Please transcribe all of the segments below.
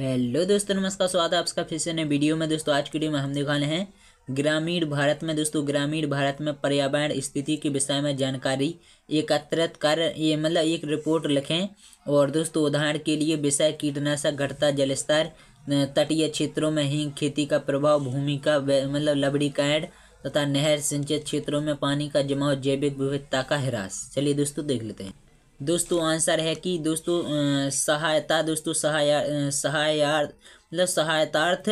hello दोस्तों नमस्कार स्वागत है आपका फिर से नए वीडियो में दोस्तों आज की वीडियो में हम दिखाने हैं ग्रामीण भारत में दोस्तों ग्रामीण भारत में पर्यावरण स्थिति के विषय में जानकारी एकत्रित कर ये मतलब एक रिपोर्ट लिखें और दोस्तों उदाहरण के लिए विषय कीटनाशक घटता जलस्तर तटीय क्षेत्रों में ही खेती का प्रभाव भूमि का मतलब लबड़ीकरण तथा नहर सिंचित क्षेत्रों में पानी का जमाव जैविक विविधता का ह्रास चलिए दोस्तों देख लेते हैं दोस्तों आंसर है कि दोस्तों सहायता दोस्तों सहाय सहायार्थ मतलब सहायतार्थ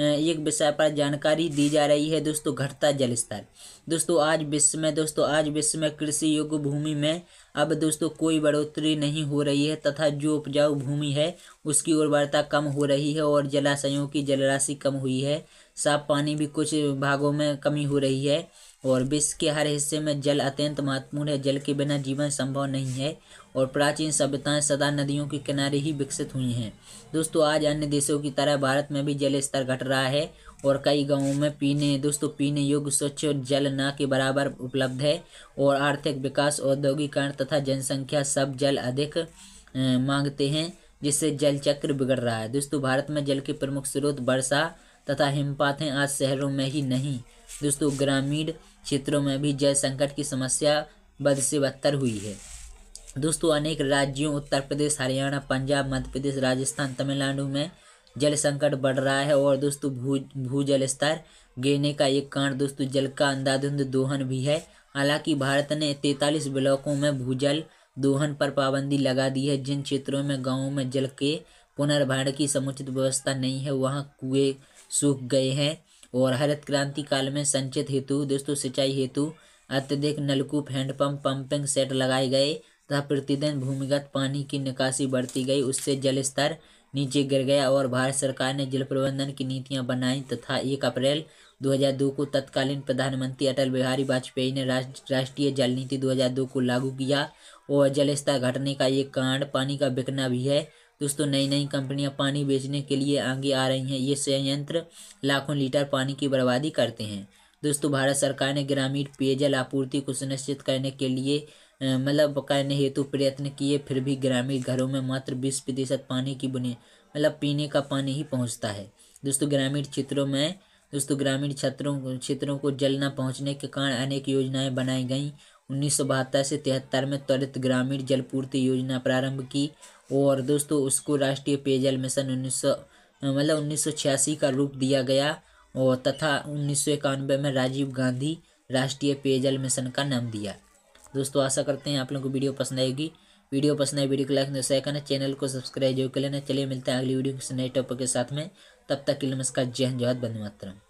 एक विषय पर जानकारी दी जा रही है दोस्तों घटता जल स्तर दोस्तों आज विश्व में दोस्तों आज विश्व में कृषि योग्य भूमि में अब दोस्तों कोई बढ़ोतरी नहीं हो रही है तथा जो उपजाऊ भूमि है उसकी उर्वरता कम हो रही है और जलाशयों की जलराशि कम हुई है साफ पानी भी कुछ भागों में कमी हो रही है और विश्व के हर हिस्से में जल अत्यंत महत्वपूर्ण है जल के बिना जीवन संभव नहीं है और प्राचीन सभ्यताएं सदा नदियों के किनारे ही विकसित हुई हैं दोस्तों आज अन्य देशों की तरह भारत में भी जल स्तर घट रहा है और कई गांवों में पीने दोस्तों पीने योग्य स्वच्छ जल न के बराबर उपलब्ध है और आर्थिक विकास औद्योगिकरण तथा जनसंख्या सब जल अधिक मांगते हैं जिससे जल चक्र बिगड़ रहा है दोस्तों भारत में जल के प्रमुख स्रोत वर्षा तथा हिमपातें आज शहरों में ही नहीं दोस्तों ग्रामीण क्षेत्रों में भी जल संकट की समस्या बद से बदतर हुई है दोस्तों अनेक राज्यों उत्तर प्रदेश हरियाणा पंजाब मध्य प्रदेश राजस्थान तमिलनाडु में जल संकट बढ़ रहा है और दोस्तों भू जल स्तर गिरने का एक कारण दोस्तों जल का अंधाधुंध दोहन भी है हालांकि भारत ने तैतालीस ब्लॉकों में भूजल दोहन पर पाबंदी लगा दी है जिन क्षेत्रों में गांवों में जल के पुनर्भरण की समुचित व्यवस्था नहीं है वहां कुएं सूख गए हैं और हरित क्रांति काल में संचित हेतु दोस्तों सिंचाई हेतु अत्यधिक नलकूप हैंडपम्प पंपिंग सेट लगाए गए तथा प्रतिदिन भूमिगत पानी की निकासी बढ़ती गई उससे जल स्तर नीचे गिर गया और भारत सरकार ने जल प्रबंधन की नीतियां बनाई तथा एक अप्रैल 2002 को तत्कालीन प्रधानमंत्री अटल बिहारी वाजपेयी ने राष्ट्रीय जल नीति 2002 को लागू किया और जल स्तर घटने का एक कारण पानी का बिकना भी है दोस्तों नई नई कंपनियां पानी बेचने के लिए आगे आ रही हैं ये संयंत्र लाखों लीटर पानी की बर्बादी करते हैं दोस्तों भारत सरकार ने ग्रामीण पेयजल आपूर्ति को सुनिश्चित करने के लिए मतलब करने हेतु प्रयत्न किए फिर भी ग्रामीण घरों में मात्र बीस प्रतिशत पानी की बुने मतलब पीने का पानी ही पहुँचता है दोस्तों ग्रामीण क्षेत्रों में दोस्तों ग्रामीण क्षेत्रों क्षेत्रों को जल न पहुँचने के कारण अनेक योजनाएं बनाई गई उन्नीस से तिहत्तर में त्वरित ग्रामीण जलपूर्ति योजना प्रारंभ की और दोस्तों उसको राष्ट्रीय पेयजल मिशन उन्नीस मतलब उन्नीस का रूप दिया गया और तथा उन्नीस में राजीव गांधी राष्ट्रीय पेयजल मिशन का नाम दिया दोस्तों आशा करते हैं आप लोगों को वीडियो पसंद आएगी वीडियो पसंद आए वीडियो को लाइक शेयर करना चैनल को सब्सक्राइब जो कर लेना चलिए मिलते हैं अगली वीडियो किसी नए टॉपिक के साथ में तब तक के लिए नमस्कार जय हिंद जवाहर बंद मातरम